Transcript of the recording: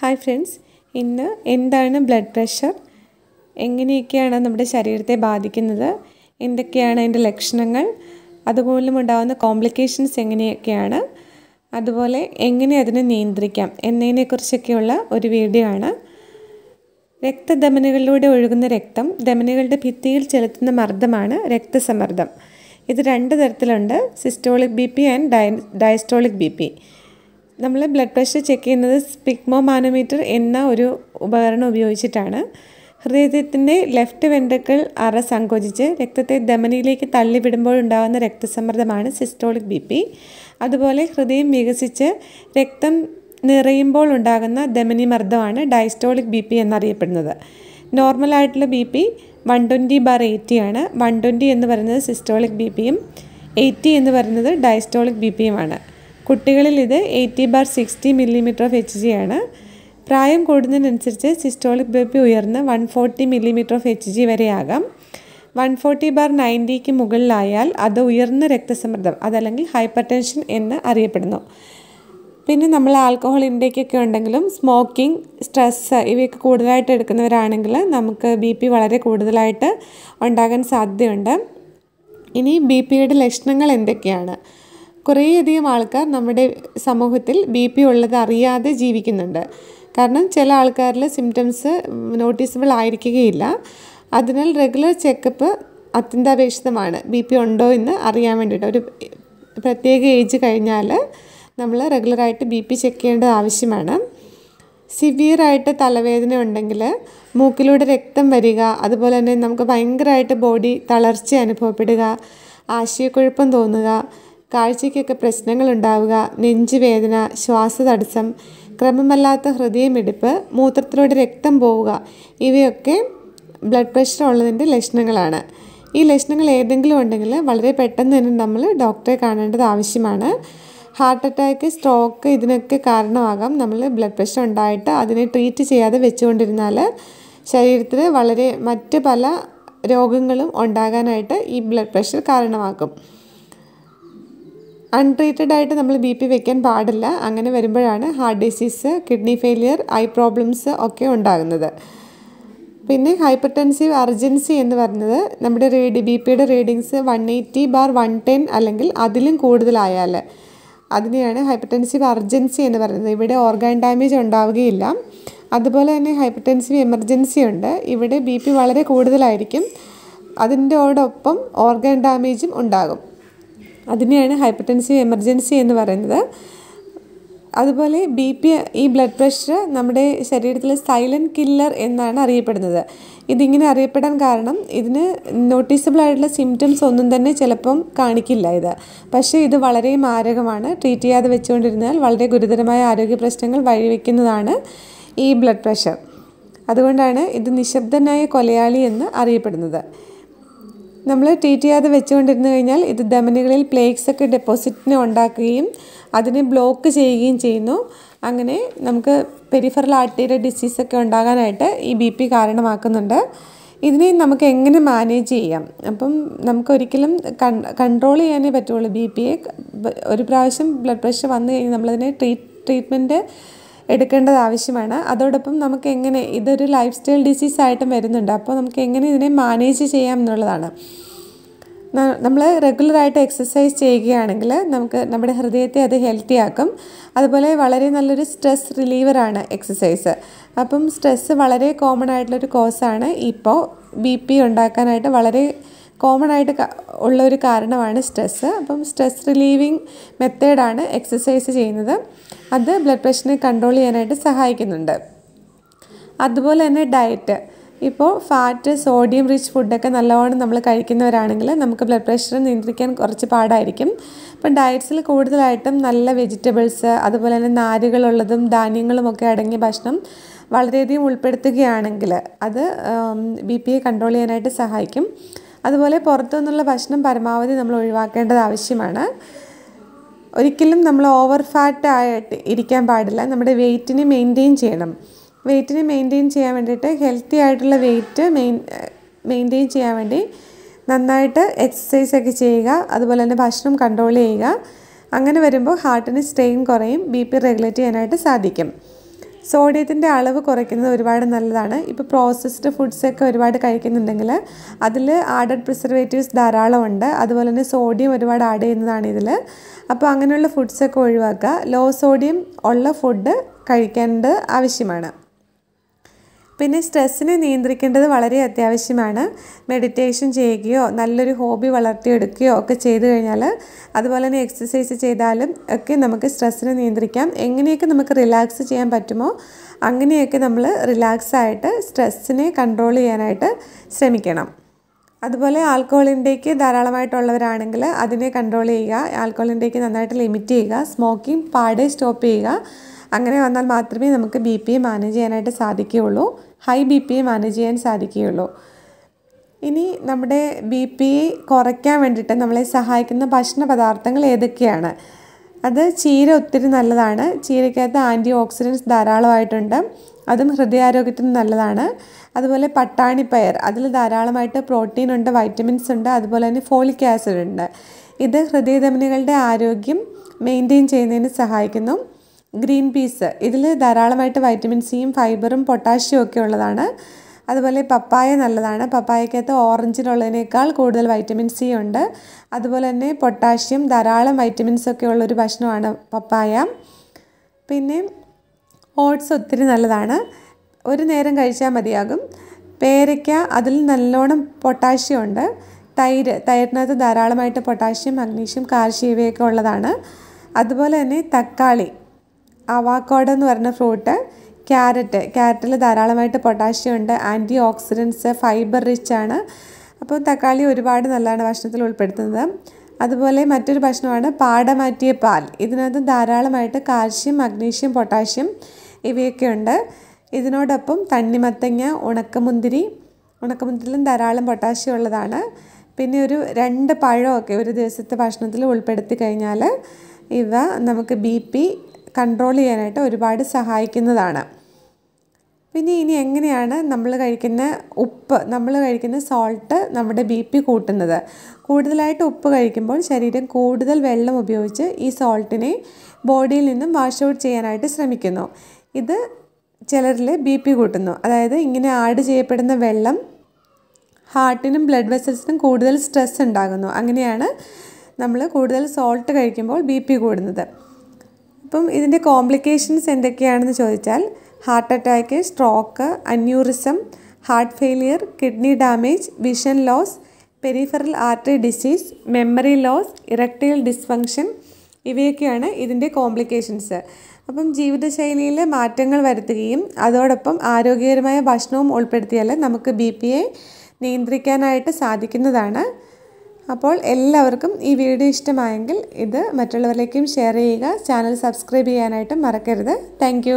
hi friends ഇന്ന് എന്താണ് blood pressure എങ്ങനെയൊക്കെയാണ് നമ്മുടെ ശരീരത്തെ ബാധിക്കുന്നത് എന്തൊക്കെയാണ് അതിൻ്റെ ലക്ഷണങ്ങൾ അതുപോലും ഉണ്ടാകുന്ന കോംപ്ലിക്കേഷൻസ് എങ്ങനെയൊക്കെയാണ് അതുപോലെ എങ്ങനെ അതിനെ നിയന്ത്രിക്കാം എന്നതിനെക്കുറിച്ചൊക്കെയുള്ള ഒരു വീഡിയോ ആണ് രക്തധമനികളിലൂടെ ഒഴുകുന്ന രക്തം ധമനികളുടെ ഭിത്തിയിൽ ചെലുത്തുന്ന മർദ്ദമാണ് രക്തസമ്മർദ്ദം ഇത് രണ്ട് തരത്തിലുണ്ട് systolic B P and dia diastolic B P നമ്മൾ ബ്ലഡ് പ്രഷർ ചെക്ക് ചെയ്യുന്നത് സ്പിഗ്മോ മാനോമീറ്റർ എന്ന ഒരു ഉപകരണം ഉപയോഗിച്ചിട്ടാണ് ഹൃദയത്തിൻ്റെ ലെഫ്റ്റ് വെണ്ടക്കൾ അറ സങ്കോചിച്ച് രക്തത്തെ ധമനിയിലേക്ക് തള്ളിവിടുമ്പോഴുണ്ടാകുന്ന രക്തസമ്മർദ്ദമാണ് സിസ്റ്റോളിക് ബി പി അതുപോലെ ഹൃദയം വികസിച്ച് രക്തം നിറയുമ്പോൾ ഉണ്ടാകുന്ന ധമനി മർദ്ദമാണ് ഡയസ്റ്റോളിക് ബി പി എന്നറിയപ്പെടുന്നത് നോർമലായിട്ടുള്ള B P one twenty bar eighty ആണ് വൺ ട്വൻറ്റി എന്ന് പറയുന്നത് സിസ്റ്റോളിക് ബി പിയും എയ്റ്റി എന്ന് പറയുന്നത് ഡയസ്റ്റോളിക് ബി പിയുമാണ് കുട്ടികളിൽ ഇത് eighty bar sixty millimetre of H G ആണ് പ്രായം കൂടുന്നതിനനുസരിച്ച് സിസ്റ്റോളിക് ബി പി ഉയർന്ന് one forty millimetre of H G വരെയാകാം വൺ ഫോർട്ടി ബാർ നയൻറ്റിക്ക് മുകളിലായാൽ അത് ഉയർന്ന രക്തസമ്മർദ്ദം അതല്ലെങ്കിൽ ഹൈപ്പർ ടെൻഷൻ എന്ന് അറിയപ്പെടുന്നു പിന്നെ നമ്മൾ ആൽക്കഹോൾ ഇൻടേക്കൊക്കെ ഉണ്ടെങ്കിലും സ്മോക്കിംഗ് സ്ട്രെസ്സ് ഇവയൊക്കെ കൂടുതലായിട്ട് എടുക്കുന്നവരാണെങ്കിൽ നമുക്ക് ബി പി വളരെ കൂടുതലായിട്ട് ഉണ്ടാകാൻ സാധ്യതയുണ്ട് ഇനി ബി പിയുടെ ലക്ഷണങ്ങൾ എന്തൊക്കെയാണ് കുറേയധികം ആൾക്കാർ നമ്മുടെ സമൂഹത്തിൽ ബി പി ഉള്ളത് അറിയാതെ ജീവിക്കുന്നുണ്ട് കാരണം ചില ആൾക്കാരിൽ സിംറ്റംസ് നോട്ടീസബിൾ ആയിരിക്കുകയില്ല അതിനാൽ റെഗുലർ ചെക്കപ്പ് അത്യന്താപേക്ഷിതമാണ് ബി പി ഉണ്ടോ എന്ന് അറിയാൻ വേണ്ടിയിട്ട് ഒരു പ്രത്യേക ഏജ് കഴിഞ്ഞാൽ നമ്മൾ റെഗുലറായിട്ട് ബി പി ചെക്ക് ചെയ്യേണ്ടത് ആവശ്യമാണ് സിവിയറായിട്ട് തലവേദന ഉണ്ടെങ്കിൽ മൂക്കിലൂടെ രക്തം വരിക അതുപോലെ തന്നെ നമുക്ക് ഭയങ്കരമായിട്ട് ബോഡി തളർച്ച അനുഭവപ്പെടുക ആശയക്കുഴപ്പം തോന്നുക കാഴ്ചയ്ക്കൊക്കെ പ്രശ്നങ്ങളുണ്ടാവുക നെഞ്ചുവേദന ശ്വാസതടസ്സം ക്രമമല്ലാത്ത ഹൃദയമിടിപ്പ് മൂത്രത്തിലൂടെ രക്തം പോവുക ഇവയൊക്കെ ബ്ലഡ് പ്രഷർ ഉള്ളതിൻ്റെ ലക്ഷണങ്ങളാണ് ഈ ലക്ഷണങ്ങൾ ഏതെങ്കിലും ഉണ്ടെങ്കിൽ വളരെ പെട്ടെന്ന് തന്നെ നമ്മൾ ഡോക്ടറെ കാണേണ്ടത് ആവശ്യമാണ് ഹാർട്ട് അറ്റാക്ക് സ്ട്രോക്ക് ഇതിനൊക്കെ കാരണമാകാം നമ്മൾ ബ്ലഡ് പ്രഷർ ഉണ്ടായിട്ട് അതിനെ ട്രീറ്റ് ചെയ്യാതെ വെച്ചുകൊണ്ടിരുന്നാൽ ശരീരത്തിൽ വളരെ മറ്റ് പല രോഗങ്ങളും ഉണ്ടാകാനായിട്ട് ഈ ബ്ലഡ് പ്രഷർ കാരണമാകും അൺട്രീറ്റഡ് ആയിട്ട് നമ്മൾ ബി പി വെക്കാൻ പാടില്ല അങ്ങനെ വരുമ്പോഴാണ് heart disease kidney failure eye problems ഒക്കെ ഉണ്ടാകുന്നത് പിന്നെ ഹൈപ്പർ ടെൻസീവ് അർജൻസി എന്ന് പറയുന്നത് നമ്മുടെ റീഡ് ബി പിയുടെ readings one eighty bar one ten അല്ലെങ്കിൽ അതിലും കൂടുതലായാൽ അതിനെയാണ് ഹൈപ്പർ ടെൻസീവ് അർജൻസി എന്ന് പറയുന്നത് ഇവിടെ ഓർഗൻ ഡാമേജ് ഉണ്ടാവുകയില്ല അതുപോലെ തന്നെ ഹൈപ്പർ ടെൻസീവ് എമർജൻസി ഉണ്ട് ഇവിടെ ബി പി വളരെ കൂടുതലായിരിക്കും അതിൻ്റെ ഓടൊപ്പം ഓർഗൻ ഡാമേജും ഉണ്ടാകും അതിനെയാണ് ഹൈപ്പർ ടെൻസീവ് എമർജൻസി എന്ന് പറയുന്നത് അതുപോലെ ബി പി ഈ ബ്ലഡ് പ്രഷർ നമ്മുടെ ശരീരത്തിലെ സൈലൻറ്റ് കില്ലർ എന്നാണ് അറിയപ്പെടുന്നത് ഇതിങ്ങനെ അറിയപ്പെടാൻ കാരണം ഇതിന് നോട്ടീസബിൾ ആയിട്ടുള്ള സിംറ്റംസ് ഒന്നും തന്നെ ചിലപ്പം കാണിക്കില്ല ഇത് പക്ഷേ ഇത് വളരെ മാരകമാണ് ട്രീറ്റ് ചെയ്യാതെ വെച്ചുകൊണ്ടിരുന്നാൽ വളരെ ഗുരുതരമായ ആരോഗ്യ പ്രശ്നങ്ങൾ വഴിവെക്കുന്നതാണ് ഈ ബ്ലഡ് പ്രഷർ അതുകൊണ്ടാണ് ഇത് നിശബ്ദനായ കൊലയാളി എന്ന് അറിയപ്പെടുന്നത് നമ്മൾ ട്രീറ്റ് ചെയ്യാതെ വെച്ചുകൊണ്ടിരുന്നു കഴിഞ്ഞാൽ ഇത് ധമനികളിൽ പ്ലേക്സ് ഒക്കെ ഡെപ്പോസിറ്റിനെ ഉണ്ടാക്കുകയും അതിനെ ബ്ലോക്ക് ചെയ്യുകയും ചെയ്യുന്നു അങ്ങനെ നമുക്ക് പെരിഫറൽ ആർട്ടേറിയ ഡിസീസൊക്കെ ഉണ്ടാകാനായിട്ട് ഈ ബി പി കാരണമാക്കുന്നുണ്ട് ഇതിനെ നമുക്ക് എങ്ങനെ മാനേജ് ചെയ്യാം അപ്പം നമുക്കൊരിക്കലും കൺ കൺട്രോൾ ചെയ്യാനേ പറ്റുള്ളൂ ബി പിയെ ഒരു പ്രാവശ്യം ബ്ലഡ് പ്രഷർ വന്നു കഴിഞ്ഞാൽ നമ്മളതിനെ ട്രീറ്റ് ട്രീറ്റ്മെൻറ്റ് എടുക്കേണ്ടത് ആവശ്യമാണ് അതോടൊപ്പം നമുക്ക് എങ്ങനെ ഇതൊരു ലൈഫ് സ്റ്റൈൽ ആയിട്ടും വരുന്നുണ്ട് അപ്പോൾ നമുക്ക് എങ്ങനെ ഇതിനെ മാനേജ് ചെയ്യാം എന്നുള്ളതാണ് നമ്മൾ റെഗുലറായിട്ട് എക്സസൈസ് ചെയ്യുകയാണെങ്കിൽ നമുക്ക് നമ്മുടെ ഹൃദയത്തെ അത് ഹെൽത്തി ആക്കും അതുപോലെ വളരെ നല്ലൊരു സ്ട്രെസ് റിലീവറാണ് എക്സസൈസ് അപ്പം സ്ട്രെസ്സ് വളരെ കോമൺ ആയിട്ടുള്ളൊരു കോസാണ് ഇപ്പോൾ ബി പി ഉണ്ടാക്കാനായിട്ട് വളരെ കോമൺ ആയിട്ട് ഉള്ള ഒരു കാരണമാണ് സ്ട്രെസ്സ് അപ്പം സ്ട്രെസ് റിലീവിങ് മെത്തേഡാണ് എക്സസൈസ് ചെയ്യുന്നത് അത് ബ്ലഡ് പ്രഷറിനെ കൺട്രോൾ ചെയ്യാനായിട്ട് സഹായിക്കുന്നുണ്ട് അതുപോലെ തന്നെ ഡയറ്റ് ഇപ്പോൾ ഫാറ്റ് സോഡിയം റിച്ച് ഫുഡൊക്കെ നല്ലവണ്ണം നമ്മൾ കഴിക്കുന്നവരാണെങ്കിൽ നമുക്ക് ബ്ലഡ് പ്രഷർ നിയന്ത്രിക്കാൻ കുറച്ച് പാടായിരിക്കും അപ്പം ഡയറ്റ്സിൽ കൂടുതലായിട്ടും നല്ല വെജിറ്റബിൾസ് അതുപോലെ തന്നെ നാരുകളുള്ളതും ധാന്യങ്ങളുമൊക്കെ അടങ്ങിയ ഭക്ഷണം വളരെയധികം ഉൾപ്പെടുത്തുകയാണെങ്കിൽ അത് ബി പി കൺട്രോൾ ചെയ്യാനായിട്ട് സഹായിക്കും അതുപോലെ പുറത്തു നിന്നുള്ള ഭക്ഷണം പരമാവധി നമ്മൾ ഒഴിവാക്കേണ്ടത് ആവശ്യമാണ് ഒരിക്കലും നമ്മൾ ഓവർ ഫാറ്റ് ആയിട്ട് ഇരിക്കാൻ പാടില്ല നമ്മുടെ വെയിറ്റിനെ മെയിൻറ്റെയിൻ ചെയ്യണം വെയിറ്റിനെ മെയിൻറ്റെയിൻ ചെയ്യാൻ വേണ്ടിയിട്ട് ഹെൽത്തി ആയിട്ടുള്ള വെയിറ്റ് മെയിൻ മെയിൻറ്റെയിൻ ചെയ്യാൻ വേണ്ടി നന്നായിട്ട് എക്സസൈസ് ഒക്കെ ചെയ്യുക അതുപോലെ തന്നെ ഭക്ഷണം കൺട്രോൾ ചെയ്യുക അങ്ങനെ വരുമ്പോൾ ഹാർട്ടിന് സ്ട്രെയിൻ കുറയും ബി പി റെഗുലേറ്റ് ചെയ്യാനായിട്ട് സാധിക്കും സോഡിയത്തിൻ്റെ അളവ് കുറയ്ക്കുന്നത് ഒരുപാട് നല്ലതാണ് ഇപ്പോൾ പ്രോസസ്ഡ് ഫുഡ്സൊക്കെ ഒരുപാട് കഴിക്കുന്നുണ്ടെങ്കിൽ അതിൽ ആഡഡ് പ്രിസർവേറ്റീവ്സ് ധാരാളമുണ്ട് അതുപോലെ തന്നെ സോഡിയം ഒരുപാട് ആഡ് ചെയ്യുന്നതാണ് ഇതിൽ അപ്പോൾ അങ്ങനെയുള്ള ഫുഡ്സൊക്കെ ഒഴിവാക്കുക ലോ സോഡിയം ഉള്ള ഫുഡ് കഴിക്കേണ്ടത് ആവശ്യമാണ് പിന്നെ സ്ട്രെസ്സിനെ നിയന്ത്രിക്കേണ്ടത് വളരെ അത്യാവശ്യമാണ് മെഡിറ്റേഷൻ ചെയ്യുകയോ നല്ലൊരു ഹോബി വളർത്തിയെടുക്കുകയോ ഒക്കെ ചെയ്തു കഴിഞ്ഞാൽ അതുപോലെ തന്നെ എക്സസൈസ് ചെയ്താലും ഒക്കെ നമുക്ക് സ്ട്രെസ്സിനെ നിയന്ത്രിക്കാം എങ്ങനെയൊക്കെ നമുക്ക് റിലാക്സ് ചെയ്യാൻ പറ്റുമോ അങ്ങനെയൊക്കെ നമ്മൾ റിലാക്സ് ആയിട്ട് സ്ട്രെസ്സിനെ കൺട്രോൾ ചെയ്യാനായിട്ട് ശ്രമിക്കണം അതുപോലെ ആൽക്കോഹോൾ ധാരാളമായിട്ടുള്ളവരാണെങ്കിൽ അതിനെ കൺട്രോൾ ചെയ്യുക ആൽക്കോഹോൾ നന്നായിട്ട് ലിമിറ്റ് ചെയ്യുക സ്മോക്കിംഗ് പാടെ സ്റ്റോപ്പ് ചെയ്യുക അങ്ങനെ വന്നാൽ മാത്രമേ നമുക്ക് ബി പി മാനേജ് ചെയ്യാനായിട്ട് സാധിക്കുകയുള്ളൂ ഹൈ ബി പി മാനേജ് ചെയ്യാൻ സാധിക്കുകയുള്ളൂ ഇനി നമ്മുടെ ബി പി കുറയ്ക്കാൻ വേണ്ടിയിട്ട് നമ്മളെ സഹായിക്കുന്ന ഭക്ഷണ പദാർത്ഥങ്ങൾ ഏതൊക്കെയാണ് അത് ചീര ഒത്തിരി നല്ലതാണ് ചീരയ്ക്കകത്ത് ആൻറ്റി ഓക്സിഡൻസ് ധാരാളമായിട്ടുണ്ട് അതും ഹൃദയാരോഗ്യത്തിന് നല്ലതാണ് അതുപോലെ പട്ടാണിപ്പയർ അതിൽ ധാരാളമായിട്ട് പ്രോട്ടീൻ ഉണ്ട് വൈറ്റമിൻസ് ഉണ്ട് അതുപോലെ തന്നെ ഫോളിക് ആസിഡ് ഉണ്ട് ഇത് ഹൃദയധമനികളുടെ ആരോഗ്യം മെയിൻറ്റെയിൻ ചെയ്യുന്നതിന് സഹായിക്കുന്നു ഗ്രീൻ പീസ് ഇതിൽ ധാരാളമായിട്ട് വൈറ്റമിൻ സിയും ഫൈബറും പൊട്ടാഷ്യവും ഒക്കെ ഉള്ളതാണ് അതുപോലെ പപ്പായ നല്ലതാണ് പപ്പായക്കകത്ത് ഓറഞ്ചിലുള്ളതിനേക്കാൾ കൂടുതൽ വൈറ്റമിൻ സി ഉണ്ട് അതുപോലെ തന്നെ പൊട്ടാഷ്യം ധാരാളം വൈറ്റമിൻസ് ഒക്കെ ഉള്ളൊരു ഭക്ഷണമാണ് പപ്പായ പിന്നെ ഓട്സ് ഒത്തിരി നല്ലതാണ് ഒരു നേരം കഴിച്ചാൽ മതിയാകും പേരയ്ക്ക അതിൽ നല്ലോണം പൊട്ടാഷ്യം ഉണ്ട് തൈര് തൈരിനകത്ത് ധാരാളമായിട്ട് പൊട്ടാഷ്യം മഗ്നീഷ്യം ഇവയൊക്കെ ഉള്ളതാണ് അതുപോലെ തന്നെ തക്കാളി അവാക്കോഡ എന്ന് പറഞ്ഞ ഫ്രൂട്ട് ക്യാരറ്റ് ക്യാരറ്റിൽ ധാരാളമായിട്ട് പൊട്ടാഷ്യം ഉണ്ട് ആൻറ്റി ഓക്സിഡൻസ് ഫൈബർ റിച്ച് ആണ് അപ്പോൾ തക്കാളി ഒരുപാട് നല്ലതാണ് ഭക്ഷണത്തിൽ ഉൾപ്പെടുത്തുന്നത് അതുപോലെ മറ്റൊരു ഭക്ഷണമാണ് പാടമാറ്റിയ പാൽ ഇതിനകത്ത് ധാരാളമായിട്ട് കാൽഷ്യം മഗ്നീഷ്യം പൊട്ടാഷ്യം ഇവയൊക്കെ ഉണ്ട് ഇതിനോടൊപ്പം തണ്ണിമത്തങ്ങ ഉണക്കമുന്തിരി ഉണക്കമുന്തിരിയിലും ധാരാളം പൊട്ടാഷ്യം ഉള്ളതാണ് പിന്നെ ഒരു രണ്ട് പഴമൊക്കെ ഒരു ദിവസത്തെ ഭക്ഷണത്തിൽ ഉൾപ്പെടുത്തി കഴിഞ്ഞാൽ ഇവ നമുക്ക് ബി പി കൺട്രോൾ ചെയ്യാനായിട്ട് ഒരുപാട് സഹായിക്കുന്നതാണ് പിന്നെ ഇനി എങ്ങനെയാണ് നമ്മൾ കഴിക്കുന്ന ഉപ്പ് നമ്മൾ കഴിക്കുന്ന സോൾട്ട് നമ്മുടെ ബി പി കൂട്ടുന്നത് കൂടുതലായിട്ട് ഉപ്പ് കഴിക്കുമ്പോൾ ശരീരം കൂടുതൽ വെള്ളം ഉപയോഗിച്ച് ഈ സോൾട്ടിനെ ബോഡിയിൽ നിന്നും വാഷ് ഔട്ട് ചെയ്യാനായിട്ട് ശ്രമിക്കുന്നു ഇത് ചിലരിൽ ബി പി കൂട്ടുന്നു അതായത് ഇങ്ങനെ ആഡ് ചെയ്യപ്പെടുന്ന വെള്ളം ഹാർട്ടിനും ബ്ലഡ് വെസൽസിനും കൂടുതൽ സ്ട്രെസ് ഉണ്ടാകുന്നു അങ്ങനെയാണ് നമ്മൾ കൂടുതൽ സോൾട്ട് കഴിക്കുമ്പോൾ ബി പി കൂടുന്നത് ഇപ്പം ഇതിൻ്റെ കോംപ്ലിക്കേഷൻസ് എന്തൊക്കെയാണെന്ന് ചോദിച്ചാൽ heart attack stroke aneurysm heart failure kidney damage vision loss peripheral artery disease memory loss erectile dysfunction ഇവയൊക്കെയാണ് ഇതിൻ്റെ കോംപ്ലിക്കേഷൻസ് അപ്പം ജീവിതശൈലിയിൽ മാറ്റങ്ങൾ വരുത്തുകയും അതോടൊപ്പം ആരോഗ്യകരമായ ഭക്ഷണവും ഉൾപ്പെടുത്തിയാൽ നമുക്ക് ബി പി നിയന്ത്രിക്കാനായിട്ട് സാധിക്കുന്നതാണ് അപ്പോൾ എല്ലാവർക്കും ഈ വീഡിയോ ഇഷ്ടമായെങ്കിൽ ഇത് മറ്റുള്ളവരിലേക്കും ഷെയർ ചെയ്യുക ചാനൽ സബ്സ്ക്രൈബ് ചെയ്യാനായിട്ടും മറക്കരുത് താങ്ക്